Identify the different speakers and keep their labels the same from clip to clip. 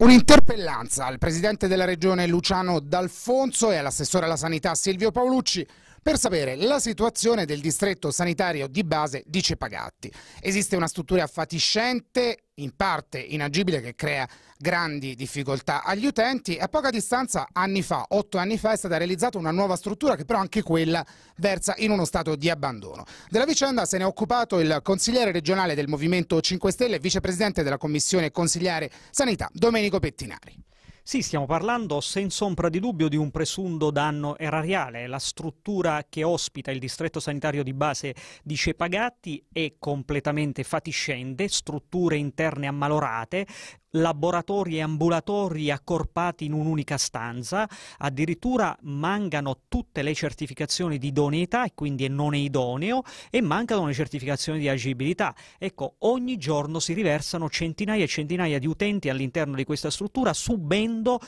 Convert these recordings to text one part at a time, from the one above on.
Speaker 1: Un'interpellanza al presidente della regione Luciano D'Alfonso e all'assessore alla sanità Silvio Paolucci per sapere la situazione del distretto sanitario di base di Cepagatti. Esiste una struttura fatiscente in parte inagibile che crea grandi difficoltà agli utenti. A poca distanza, anni fa, otto anni fa, è stata realizzata una nuova struttura che però anche quella versa in uno stato di abbandono. Della vicenda se ne è occupato il consigliere regionale del Movimento 5 Stelle e vicepresidente della Commissione Consigliare Sanità, Domenico
Speaker 2: Pettinari. Sì, stiamo parlando senza ombra di dubbio di un presunto danno erariale. La struttura che ospita il distretto sanitario di base di Cepagatti è completamente fatiscente, strutture interne ammalorate, laboratori e ambulatori accorpati in un'unica stanza, addirittura mancano tutte le certificazioni di idoneità e quindi non è idoneo e mancano le certificazioni di agibilità. Ecco, ogni giorno si riversano centinaia e centinaia di utenti all'interno di questa struttura subendo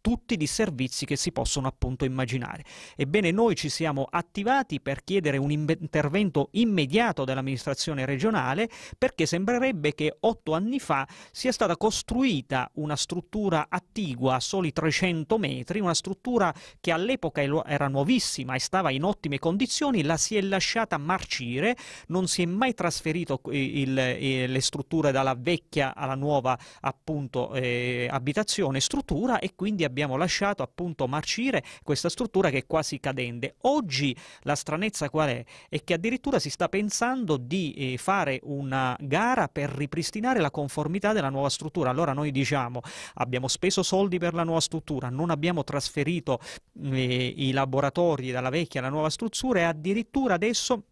Speaker 2: tutti di servizi che si possono appunto immaginare. Ebbene noi ci siamo attivati per chiedere un intervento immediato dell'amministrazione regionale perché sembrerebbe che otto anni fa sia stata costruita una struttura attigua a soli 300 metri, una struttura che all'epoca era nuovissima e stava in ottime condizioni, la si è lasciata marcire, non si è mai trasferito il, il, eh, le strutture dalla vecchia alla nuova appunto eh, abitazione, struttura e quindi abbiamo lasciato appunto marcire questa struttura che è quasi cadente. Oggi la stranezza qual è? È che addirittura si sta pensando di eh, fare una gara per ripristinare la conformità della nuova struttura. Allora noi diciamo abbiamo speso soldi per la nuova struttura, non abbiamo trasferito eh, i laboratori dalla vecchia alla nuova struttura e addirittura adesso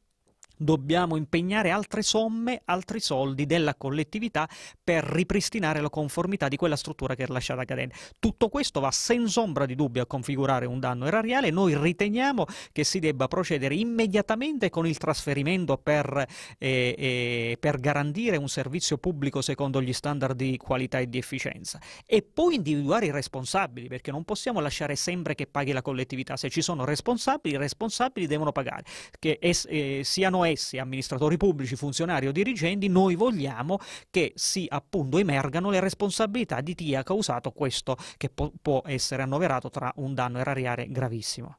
Speaker 2: dobbiamo impegnare altre somme, altri soldi della collettività per ripristinare la conformità di quella struttura che è lasciata cadere. Tutto questo va senza ombra di dubbio a configurare un danno erariale, noi riteniamo che si debba procedere immediatamente con il trasferimento per, eh, eh, per garantire un servizio pubblico secondo gli standard di qualità e di efficienza e poi individuare i responsabili perché non possiamo lasciare sempre che paghi la collettività, se ci sono responsabili i responsabili devono pagare, che es, eh, siano essi amministratori pubblici, funzionari o dirigenti, noi vogliamo che si appunto emergano le responsabilità di chi ha causato questo che può essere annoverato tra un danno erariale gravissimo.